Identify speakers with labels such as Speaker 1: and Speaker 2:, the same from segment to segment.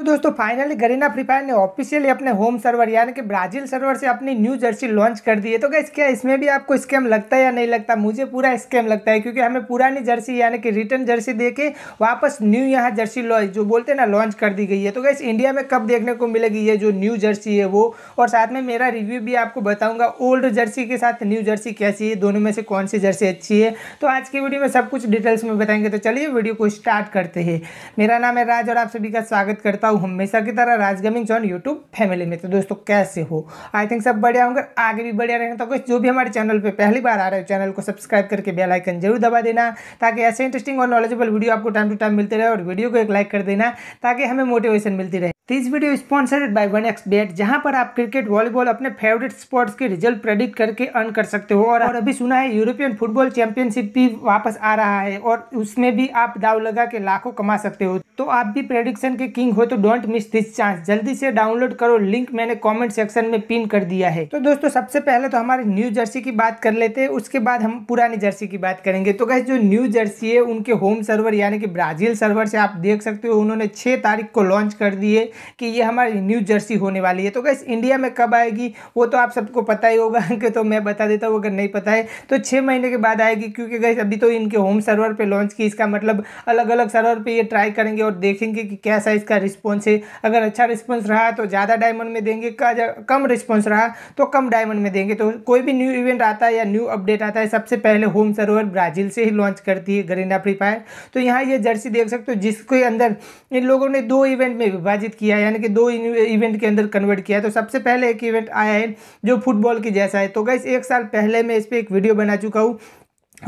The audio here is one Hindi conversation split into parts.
Speaker 1: तो दोस्तों फाइनली गरीना फ्री फायर ने ऑफिशियली अपने होम सर्वर यानी कि ब्राजील सर्वर से अपनी न्यू जर्सी लॉन्च कर दी है तो क्या क्या इसमें भी आपको स्कैम लगता है या नहीं लगता मुझे पूरा स्कैम लगता है क्योंकि हमें पुरानी जर्सी यानी कि रिटर्न जर्सी दे के वापस न्यू यहाँ जर्सी जो बोलते हैं ना लॉन्च कर दी गई है तो क्या इंडिया में कब देखने को मिलेगी ये जो न्यू जर्सी है वो और साथ में मेरा रिव्यू भी आपको बताऊँगा ओल्ड जर्सी के साथ न्यू जर्सी कैसी है दोनों में से कौन सी जर्सी अच्छी है तो आज की वीडियो में सब कुछ डिटेल्स में बताएंगे तो चलिए वीडियो को स्टार्ट करते हैं मेरा नाम है राज और आप सभी का स्वागत करता हूँ हूँ हमेशा की तरह Raj gaming zone YouTube family में तो दोस्तों कैसे हो आई थिंक सब बढ़िया होंगे आगे भी बढ़िया रहेंगे तो जो भी हमारे चैनल पर पहली बार आ रहे हो चैनल को सब्सक्राइब करके बेल आइकन जरूर दबा देना ताकि ऐसे इंटरेस्टिंग और नॉलेजेबल वीडियो आपको टाइम टू टाइम मिलते रहे और वीडियो को एक लाइक कर देना ताकि हमें मोटिवेशन मिलती रहे तो इस video sponsored by one X bet जहाँ पर आप क्रिकेट वॉलीबॉल अपने फेवरेट स्पोर्ट्स के रिजल्ट प्रेडिक्ट करके अर्न कर सकते हो और, अभी सुना है यूरोपियन फुटबॉल चैंपियनशिप भी वापस आ रहा है और उसमें भी आप दाव लगा के लाखों कमा सकते हो तो आप भी प्रेडिक्शन के किंग हो तो डोंट मिस दिस चांस जल्दी से डाउनलोड करो लिंक मैंने कॉमेंट सेक्शन में पिन कर दिया है तो दोस्तों सबसे पहले तो हमारी न्यू जर्सी की बात कर लेते हैं उसके बाद हम पुरानी जर्सी की बात करेंगे तो कैसे जो न्यू जर्सी है उनके होम सर्वर यानी कि ब्राजील सर्वर से आप देख सकते हो उन्होंने छः तारीख को लॉन्च कर दिए कि ये हमारी न्यू जर्सी होने वाली है तो गैस इंडिया में कब आएगी वो तो आप सबको पता ही होगा कि तो मैं बता देता हूँ अगर नहीं पता है तो छः महीने के बाद आएगी क्योंकि गैस अभी तो इनके होम सर्वर पर लॉन्च की इसका मतलब अलग अलग सर्वर पर ये ट्राई करेंगे और देखेंगे कि कैसा इसका रिस्पॉन्स है अगर अच्छा रिस्पॉन्स रहा तो ज़्यादा डायमंड में देंगे कम रिस्पॉन्स रहा तो कम डायमंड में देंगे तो कोई भी न्यू इवेंट आता है या न्यू अपडेट आता है सबसे पहले होम सर्वर ब्राज़ील से ही लॉन्च करती है गरीना फ्री फायर तो यहाँ ये जर्सी देख सकते हो जिसके अंदर इन लोगों ने दो इवेंट में विभाजित किया किया है यानी कि दो इवेंट के अंदर कन्वर्ट किया है तो सबसे पहले एक इवेंट आया है जो फुटबॉल की जैसा है तो गैस एक साल पहले मैं इस पर एक वीडियो बना चुका हूँ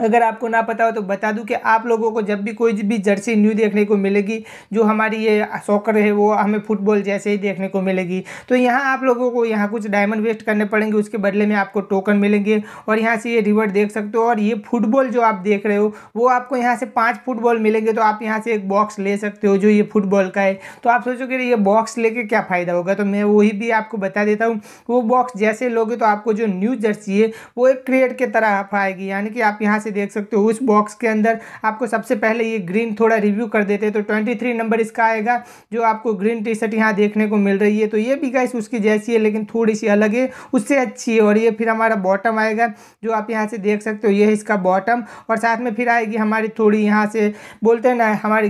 Speaker 1: अगर आपको ना पता हो तो बता दूं कि आप लोगों को जब भी कोई भी जर्सी न्यू देखने को मिलेगी जो हमारी ये सॉकर है वो हमें फुटबॉल जैसे ही देखने को मिलेगी तो यहाँ आप लोगों को यहाँ कुछ डायमंड वेस्ट करने पड़ेंगे उसके बदले में आपको टोकन मिलेंगे और यहाँ से ये रिवर्ट देख सकते हो और ये फुटबॉल जो आप देख रहे हो वो आपको यहाँ से पाँच फुटबॉल मिलेंगे तो आप यहाँ से एक बॉक्स ले सकते हो जो ये फुटबॉल का है तो आप सोचोगे ये बॉक्स लेके क्या फ़ायदा होगा तो मैं वही भी आपको बता देता हूँ वो बॉक्स जैसे लोगे तो आपको जो न्यू जर्सी है वो एक क्रिएट के तरह आएगी यानी कि आप यहाँ से देख सकते हो उस बॉक्स के अंदर आपको सबसे पहले ये ग्रीन थोड़ा रिव्यू कर देते हैं तो ट्वेंटी नंबर इसका आएगा जो आपको ग्रीन टी शर्ट यहाँ देखने को मिल रही है तो ये भी गाइस उसकी जैसी है लेकिन थोड़ी सी अलग है उससे अच्छी है और ये फिर हमारा बॉटम आएगा जो आप यहाँ से देख सकते हो ये है इसका बॉटम और साथ में फिर आएगी हमारी थोड़ी यहाँ से बोलते हैं ना हमारी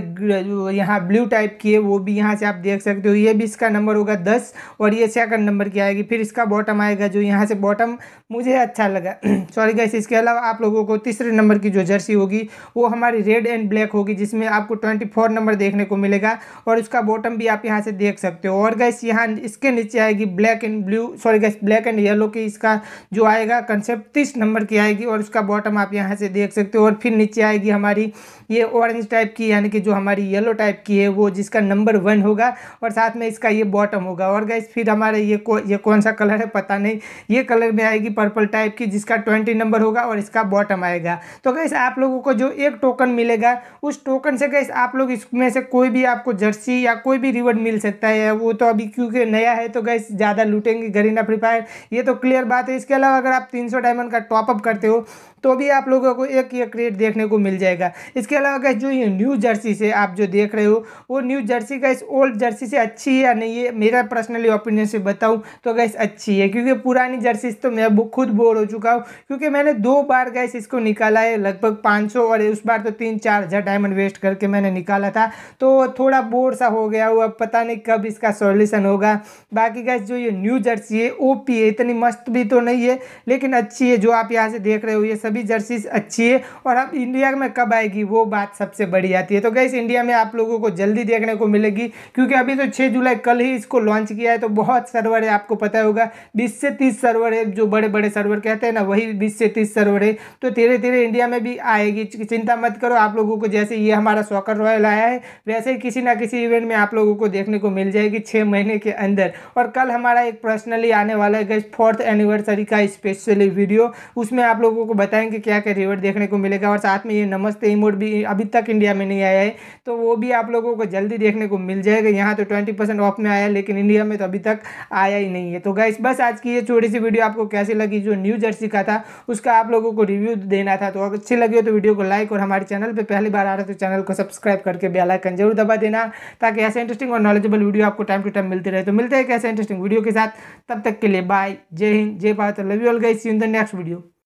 Speaker 1: यहाँ ब्लू टाइप की है वो भी यहाँ से आप देख सकते हो ये भी इसका नंबर होगा दस और ये सेकंड नंबर की आएगी फिर इसका बॉटम आएगा जो यहाँ से बॉटम मुझे अच्छा लगा सॉरी गैस इसके अलावा आप लोगों को तीसरा दूसरे नंबर की जो जर्सी होगी वो हमारी रेड एंड ब्लैक होगी जिसमें आपको ट्वेंटी फोर नंबर देखने को मिलेगा और उसका बॉटम भी आप यहाँ से देख सकते हो और गैस यहाँ इसके नीचे आएगी black and blue sorry guys black and yellow की इसका जो आएगा कंसेप्ट तीस नंबर की आएगी और उसका बॉटम आप यहाँ से देख सकते हो और फिर नीचे आएगी हमारी ये ऑरेंज टाइप की यानी कि जो हमारी येलो टाइप की है वो जिसका नंबर वन होगा और साथ में इसका ये बॉटम होगा और गैस फिर हमारे ये को, ये कौन सा कलर है पता नहीं ये कलर में आएगी पर्पल टाइप की जिसका ट्वेंटी नंबर होगा और इसका बॉटम आएगा तो गैस आप लोगों को जो एक टोकन मिलेगा उस टोकन से गैस आप लोग इसमें से कोई भी आपको जर्सी या कोई भी रिवॉर्ड मिल सकता है वो तो अभी क्योंकि नया है तो गैस ज़्यादा लूटेंगे गरीना फ्री फायर ये तो क्लियर बात है इसके अलावा अगर आप तीन डायमंड का टॉपअप करते हो तो भी आप लोगों को एक ये क्रिएट देखने को मिल जाएगा इसके अलावा गैस जो ये न्यू जर्सी से आप जो देख रहे हो वो new jersey guys old jersey से अच्छी है या नहीं है मेरा पर्सनली ओपिनियन से बताऊँ तो गैस अच्छी है क्योंकि पुरानी जर्सी तो मैं खुद बोर हो चुका हूँ क्योंकि मैंने दो बार गैस इसको निकाला है लगभग पाँच और उस बार तो तीन चार हज़ार डायमंड वेस्ट करके मैंने निकाला था तो थोड़ा बोर सा हो गया हुआ पता नहीं कब इसका सोल्यूशन होगा बाकी गैस जो ये न्यू जर्सी है ओ पी है इतनी मस्त भी तो नहीं है लेकिन अच्छी है जो आप यहाँ से देख रहे हो ये सभी जर्सीज अच्छी है और अब इंडिया में कब आएगी वो बात सबसे बड़ी आती है तो गैस इंडिया में आप लोगों को जल्दी देखने को मिलेगी क्योंकि अभी तो 6 जुलाई कल ही इसको लॉन्च किया है तो बहुत सर्वर है आपको पता होगा बीस से तीस सर्वर है जो बड़े बड़े सर्वर कहते हैं ना वही बीस से तीस सर्वर है तो धीरे धीरे इंडिया में भी आएगी चिंता मत करो आप लोगों को जैसे ये हमारा सॉकर रॉयल आया है वैसे ही किसी ना किसी इवेंट में आप लोगों को देखने को मिल जाएगी छः महीने के अंदर और कल हमारा एक पर्सनली आने वाला है गैस फोर्थ एनिवर्सरी का स्पेशली वीडियो उसमें आप लोगों को बताएंगे क्या क्या रिवर्ट देखने को मिलेगा और साथ में ये नमस्ते इमोट भी अभी तक इंडिया में नहीं आया है तो वो भी आप लोगों को जल्दी देखने को मिल जाएगा यहाँ तो ट्वेंटी परसेंट ऑफ में आया लेकिन इंडिया में तो अभी तक आया ही नहीं है तो गाइस बस आज की ये छोटी सी वीडियो आपको कैसी लगी जो न्यू जर्सी का था उसका आप लोगों को रिव्यू देना था तो अगर अच्छी लगी हो तो वीडियो को लाइक और हमारे चैनल पर पहली बार आ रहे तो चैनल को सब्सक्राइब करके बेलाइकन जरूर दबा देना ताकि ऐसे इंटरेस्टिंग और नॉलेजेबल वीडियो आपको टाइम टू टाइम मिलते रहे तो मिलते हैं ऐसे इंटरेस्टिंग वीडियो के साथ तब तक के लिए bye Jai Hind Jai Bharat love you all guys in the next video